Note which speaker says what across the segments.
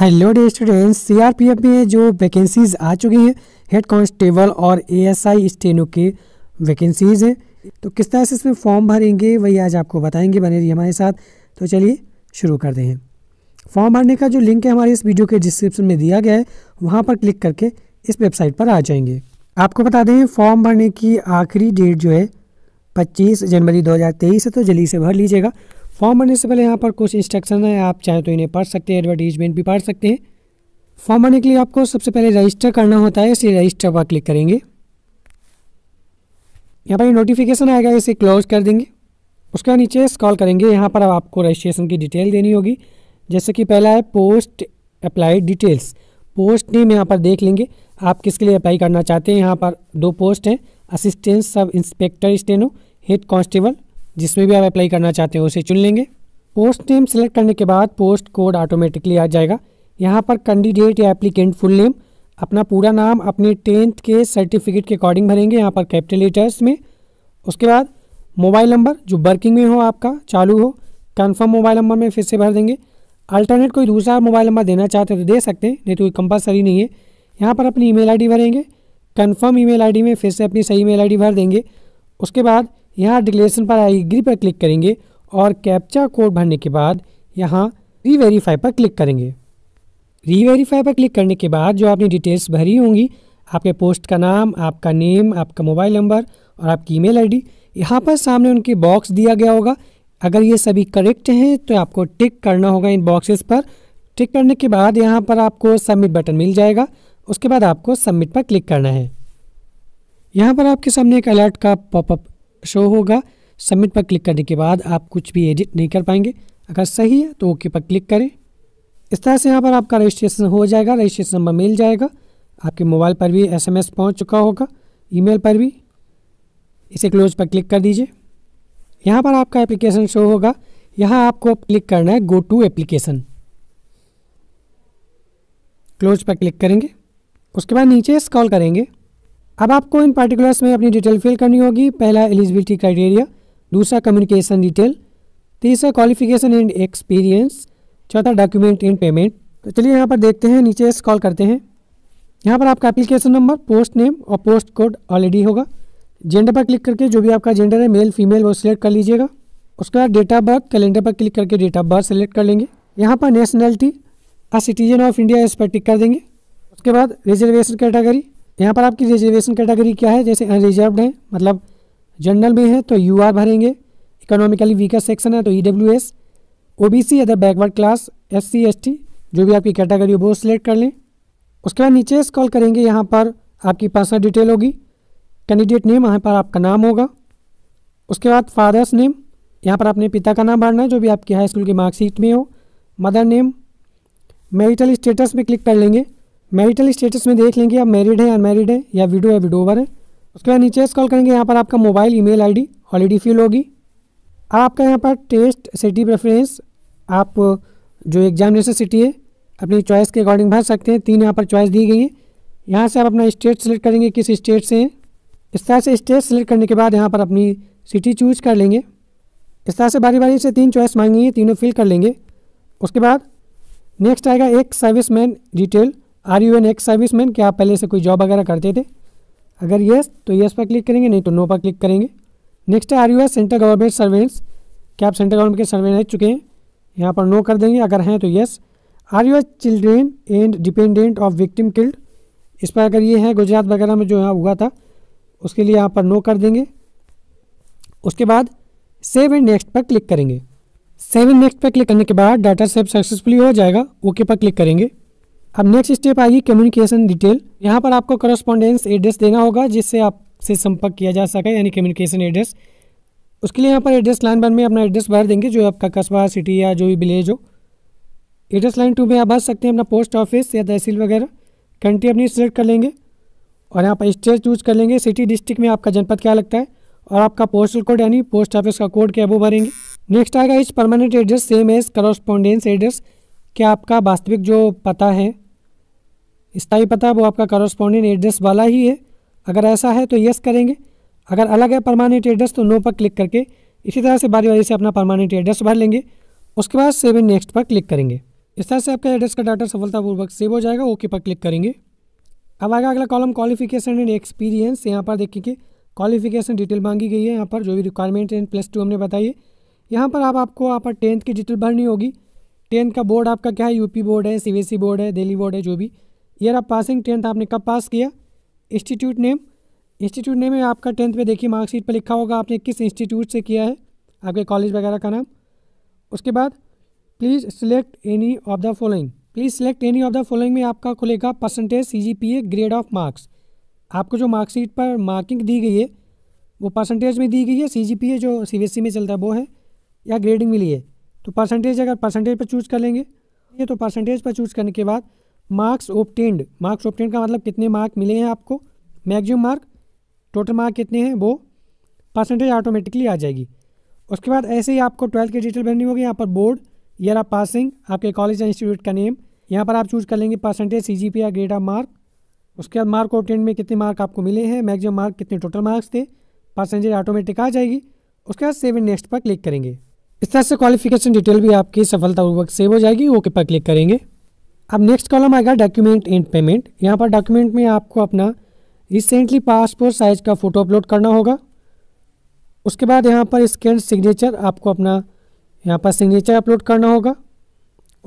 Speaker 1: hello day students CRPF में जो vacancies आ चुकी हैं हेड कांस्टेबल और एएसआई स्टेनो के वैकेंसीज हैं तो किस तरह से इसमें फॉर्म भरेंगे वही आज आपको बताएंगे बने रहिए हमारे साथ तो चलिए शुरू करते हैं फॉर्म भरने का जो लिंक है हमारे इस वीडियो के डिस्क्रिप्शन में दिया गया है वहाँ पर क्लिक करके इस वेबसाइट पर आ जाएंगे आपको बता दें फॉर्म भरने की आखिरी डेट जो है पच्चीस जनवरी दो है तो जल्दी से भर लीजिएगा फॉर्म भरने से पहले यहाँ पर कुछ इंस्ट्रक्शन है आप चाहे तो इन्हें पढ़ सकते हैं एडवर्टीजमेंट भी पढ़ सकते हैं फॉर्म भरने के लिए आपको सबसे पहले रजिस्टर करना होता है इसलिए रजिस्टर पर क्लिक करेंगे यहाँ पर ये नोटिफिकेशन आएगा इसे क्लोज कर देंगे उसके नीचे स्कॉल करेंगे यहाँ पर अब आपको रजिस्ट्रेशन की डिटेल देनी होगी जैसे कि पहला है post apply details post name यहाँ पर देख लेंगे आप किसके लिए अप्लाई करना चाहते हैं यहाँ पर दो पोस्ट हैं assistant sub inspector steno head constable जिसमें भी आप अप्लाई करना चाहते हो उसे चुन लेंगे पोस्ट नेम सेलेक्ट करने के बाद पोस्ट कोड ऑटोमेटिकली आ जाएगा यहाँ पर कैंडिडेट या एप्लीकेंट फुल नेम अपना पूरा नाम अपने टेंथ के सर्टिफिकेट के अकॉर्डिंग भरेंगे यहाँ पर कैपिटल लेटर्स में उसके बाद मोबाइल नंबर जो वर्किंग में हो आपका चालू हो कन्फर्म मोबाइल नंबर में फिर से भर देंगे अल्टरनेट कोई दूसरा मोबाइल नंबर देना चाहते हैं तो दे सकते हैं नहीं तो कोई कंपलसरी नहीं है यहाँ पर अपनी ईमेल आईडी भरेंगे कन्फर्म ईमेल आईडी में फिर से अपनी सही ईमेल आईडी भर देंगे उसके बाद यहाँ डिक्लेरेशन पर आई एग्री पर क्लिक करेंगे और कैप्चा कोड भरने के बाद यहाँ री वेरीफाई पर क्लिक करेंगे री वेरीफाई पर क्लिक करने के बाद जो आपने डिटेल्स भरी होंगी आपके पोस्ट का नाम आपका नेम आपका मोबाइल नंबर और आपकी ईमेल आईडी यहाँ पर सामने उनके बॉक्स दिया गया होगा अगर ये सभी करेक्ट हैं तो आपको टिक करना होगा इन बॉक्सेस पर टिक करने के बाद यहाँ पर आपको सबमिट बटन मिल जाएगा उसके बाद आपको सबमिट पर क्लिक करना है यहाँ पर आपके सामने एक अलर्ट का पॉपअप शो होगा सबमिट पर क्लिक करने के बाद आप कुछ भी एडिट नहीं कर पाएंगे अगर सही है तो ओके पर क्लिक करें इस तरह से यहाँ पर आपका रजिस्ट्रेशन हो जाएगा रजिस्ट्रेशन नंबर मिल जाएगा आपके मोबाइल पर भी एसएमएस पहुंच चुका होगा ईमेल पर भी इसे क्लोज पर क्लिक कर दीजिए यहाँ पर आपका एप्लीकेशन शो होगा यहाँ आपको क्लिक करना है गो टू एप्लीकेशन क्लोज पर क्लिक करेंगे उसके बाद नीचे स्क्रॉल करेंगे अब आपको इन पार्टिकुलर्स में अपनी डिटेल फिल करनी होगी पहला एलिजिबिलिटी क्राइटेरिया दूसरा कम्युनिकेशन डिटेल तीसरा क्वालिफिकेशन एंड एक्सपीरियंस चौथा डॉक्यूमेंट एंड पेमेंट तो चलिए यहाँ पर देखते हैं नीचे कॉल करते हैं यहाँ पर आपका एप्लीकेशन नंबर पोस्ट नेम और पोस्ट कोड ऑलरेडी होगा जेंडर पर क्लिक करके जो भी आपका जेंडर है मेल फीमेल वो सिलेक्ट कर लीजिएगा उसके बाद डेट ऑफ बर्थ कैलेंडर पर क्लिक करके डेट ऑफ बर्थ सेलेक्ट कर लेंगे यहाँ पर nationality a citizen of India इस पर टिक कर देंगे उसके बाद रिजर्वेशन कैटेगरी यहाँ पर आपकी रिजर्वेशन कैटेगरी क्या है जैसे अनरिजर्व है मतलब जनरल में तो है तो यू आर भरेंगे इकोनॉमिकली वीकर सेक्शन है तो E W S O B C other backward class S C S T जो भी आपकी कैटेगरी हो वो सिलेक्ट कर लें उसके बाद नीचे स्कॉल करेंगे यहाँ पर आपकी पर्सनल डिटेल होगी कैंडिडेट नेम यहाँ पर आपका नाम होगा उसके बाद फादर्स नेम यहाँ पर अपने पिता का नाम भरना है जो भी आपकी हाई स्कूल की मार्कशीट में हो मदर नेम मैरिटल स्टेटस में क्लिक कर लेंगे मैरिटल स्टेटस में देख लेंगे आप मैरिड है अनमेरिड है या विडो है विडोवर है उसके बाद नीचे स्कॉल करेंगे यहाँ पर आपका mobile email already fill होगी आपका यहाँ पर टेस्ट सिटी प्रेफरेंस आप जो एग्जामिनेशन सिटी है अपनी चॉइस के अकॉर्डिंग भर सकते हैं तीन यहाँ पर चॉइस दी गई है यहाँ से आप अपना स्टेट सेलेक्ट करेंगे किस स्टेट से हैं इस तरह से स्टेट सेलेक्ट करने के बाद यहाँ पर अपनी सिटी चूज कर लेंगे इस तरह से बारी बारी से तीन चॉइस मांगेंगे तीनों फिल कर लेंगे उसके बाद नेक्स्ट आएगा एक service man detail are you an ex service man क्या आप पहले से कोई जॉब वगैरह करते थे अगर येस तो येस पर क्लिक करेंगे नहीं तो नो पर क्लिक करेंगे नेक्स्ट है are you S central government servants क्या आप सेंट्रल गवर्नमेंट के सर्वेंट रह चुके हैं यहाँ पर नो कर देंगे अगर हैं तो yes are you S children and dependent of victim killed इस पर अगर ये है गुजरात वगैरह में जो यहाँ हुआ था उसके लिए यहाँ पर नो कर देंगे उसके बाद सेव एंड नेक्स्ट पर क्लिक करेंगे सेव एंड नेक्स्ट पर क्लिक करने के बाद डाटा सेव सक्सेसफुली हो जाएगा ओके पर क्लिक करेंगे अब नेक्स्ट स्टेप आएगी कम्युनिकेशन डिटेल यहाँ पर आपको करस्पॉन्डेंस एड्रेस देना होगा जिससे आपसे संपर्क किया जा सके यानी कम्युनिकेशन एड्रेस उसके लिए यहाँ पर एड्रेस लाइन वन में अपना एड्रेस भर देंगे जो आपका कस्बा सिटी या जो भी विलेज हो एड्रेस लाइन टू में आप भर सकते हैं अपना पोस्ट ऑफिस या तहसील वगैरह कंट्री अपनी सिलेक्ट कर लेंगे और यहाँ पर स्टेट चूज कर लेंगे सिटी डिस्ट्रिक्ट में आपका जनपद क्या लगता है और आपका पोस्टल कोड यानी पोस्ट ऑफिस का कोड क्या वो भरेंगे नेक्स्ट आएगा इस permanent address same as correspondence address क्या आपका वास्तविक जो पता है स्थाई पता वो आपका करस्पॉन्डिंग एड्रेस वाला ही है अगर ऐसा है तो यस करेंगे अगर अलग है परमानेंट एड्रेस तो नो पर क्लिक करके इसी तरह से बारी बारी से अपना परमानेंट एड्रेस भर लेंगे उसके बाद सेव नेक्स्ट पर क्लिक करेंगे इस तरह से आपका एड्रेस का डाटा सफलतापूर्वक सेव हो जाएगा ओके पर क्लिक करेंगे अब आएगा अगला कॉलम क्वालिफिकेशन एंड एक्सपीरियंस यहाँ पर देखिए कि क्वालिफिकेशन डिटेल मांगी गई है यहाँ पर जो भी रिक्वायरमेंट एंड प्लस टू हमने बताइए यहाँ पर आप आपको यहाँ पर टेंथ की डिटेल भरनी होगी टेंथ का बोर्ड आपका क्या है यूपी बोर्ड है सीबीएसई बोर्ड है दिल्ली बोर्ड है जो भी ईयर ऑफ पासिंग टेंथ आपने कब पास किया इंस्टीट्यूट नेम इंस्टीट्यूट नेम में आपका टेंथ में देखिए मार्कशीट पर लिखा होगा आपने किस इंस्टीट्यूट से किया है आपके कॉलेज वगैरह का नाम उसके बाद please select any of the following please select any of the following में आपका खुलेगा percentage C G P A grade of marks आपको जो मार्कशीट पर मार्किंग दी गई है वो परसेंटेज में दी गई है सी जी पी ए जो सी बी एस ई में चलता है वो है या ग्रेडिंग मिली है तो परसेंटेज अगर परसेंटेज पर चूज कर लेंगे ये तो परसेंटेज पर चूज करने के बाद मार्क्स ओपटेंड मार्क्स ओपटेंड का मतलब कितने मार्क मिले हैं आपको मैक्सिमम मार्क टोटल मार्क कितने हैं वो परसेंटेज ऑटोमेटिकली आ जाएगी उसके बाद ऐसे ही आपको ट्वेल्थ की डिटेल भरनी होगी यहाँ पर बोर्ड ईयर ऑफ पासिंग आपके कॉलेज या इंस्टीट्यूट का नेम यहाँ पर आप चूज कर लेंगे परसेंटेज सी जी पी या ग्रेड ऑफ मार्क उसके बाद मार्क ओपटेंड में कितने मार्क आपको मिले हैं मैक्सिमम मार्क कितने टोटल मार्क्स थे परसेंटेज ऑटोमेटिक आ जाएगी उसके बाद सेव नेक्स्ट पर क्लिक करेंगे इस तरह से क्वालिफिकेशन डिटेल भी आपकी सफलतापूर्वक सेव हो जाएगी ओके पर क्लिक करेंगे अब नेक्स्ट कॉलम आएगा डॉक्यूमेंट एंड पेमेंट यहाँ पर डॉक्यूमेंट में आपको अपना रिसेंटली पासपोर्ट साइज़ का फ़ोटो अपलोड करना होगा उसके बाद यहाँ पर स्कैन सिग्नेचर आपको अपना यहाँ पर सिग्नेचर अपलोड करना होगा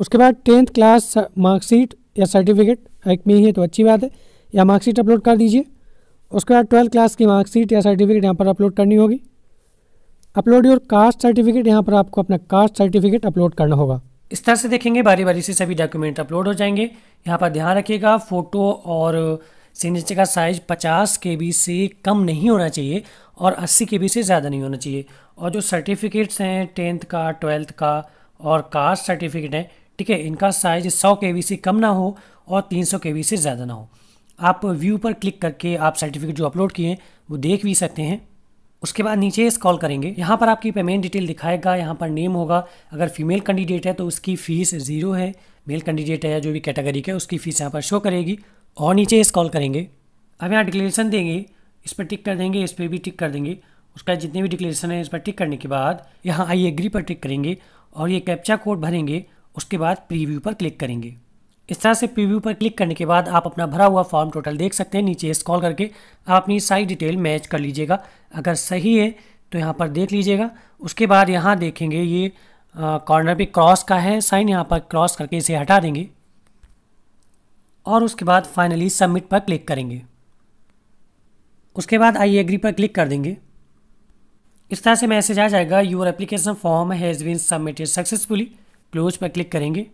Speaker 1: उसके बाद टेंथ क्लास मार्कशीट या सर्टिफिकेट एक में ही है तो अच्छी बात है या मार्कशीट अपलोड कर दीजिए उसके बाद ट्वेल्थ क्लास की मार्कशीट या सर्टिफिकेट यहाँ पर अपलोड करनी होगी अपलोड योर कास्ट सर्टिफिकेट यहाँ पर आपको अपना कास्ट सर्टिफिकेट अपलोड करना होगा
Speaker 2: इस तरह से देखेंगे बारी बारी से सभी डॉक्यूमेंट अपलोड हो जाएंगे यहाँ पर ध्यान रखिएगा फ़ोटो और सिग्नेचर का साइज 50 के बी से कम नहीं होना चाहिए और 80 के बी से ज़्यादा नहीं होना चाहिए और जो सर्टिफिकेट्स हैं टेंथ का ट्वेल्थ का और कास्ट सर्टिफिकेट हैं ठीक है इनका साइज 100 के बी से कम ना हो और 300 के बी से ज़्यादा ना हो आप व्यू पर क्लिक करके आप सर्टिफिकेट जो अपलोड किए हैं वो देख भी सकते हैं उसके बाद नीचे स्कॉल करेंगे यहाँ पर आपकी पेमेंट डिटेल दिखाएगा यहाँ पर नेम होगा अगर फीमेल कैंडिडेट है तो उसकी फ़ीस ज़ीरो है मेल कैंडिडेट है या जो भी कैटेगरी का उसकी फ़ीस यहाँ पर शो करेगी और नीचे स्कॉल करेंगे अब यहाँ डिक्लेरेशन देंगे इस पर टिक कर देंगे इस पर भी टिक कर देंगे उसका जितने भी डिक्लेरेशन है इस पर टिक करने के बाद यहाँ आई एग्री पर टिक करेंगे और ये कैप्चा कोड भरेंगे उसके बाद प्रीव्यू पर क्लिक करेंगे इस तरह से प्रीव्यू पर क्लिक करने के बाद आप अपना भरा हुआ फॉर्म टोटल देख सकते हैं नीचे स्कॉल करके आप अपनी सारी डिटेल मैच कर लीजिएगा अगर सही है तो यहाँ पर देख लीजिएगा उसके बाद यहाँ देखेंगे ये कॉर्नर पे क्रॉस का है साइन यहाँ पर क्रॉस करके इसे हटा देंगे और उसके बाद फाइनली सबमिट पर क्लिक करेंगे उसके बाद आई एग्री पर क्लिक कर देंगे इस तरह से मैसेज आ जाएगा your application form has been submitted successfully close पर क्लिक करेंगे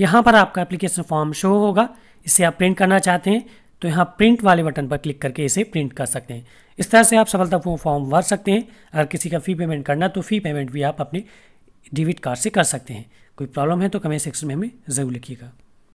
Speaker 2: यहाँ पर आपका एप्लीकेशन फॉर्म शो होगा इसे आप प्रिंट करना चाहते हैं तो यहाँ प्रिंट वाले बटन पर क्लिक करके इसे प्रिंट कर सकते हैं इस तरह से आप सफलतापूर्ण फॉर्म भर सकते हैं अगर किसी का फ़ी पेमेंट करना तो फ़ी पेमेंट भी आप अपने डेबिट कार्ड से कर सकते हैं कोई प्रॉब्लम है तो कमेंट सेक्शन में हमें ज़रूर लिखिएगा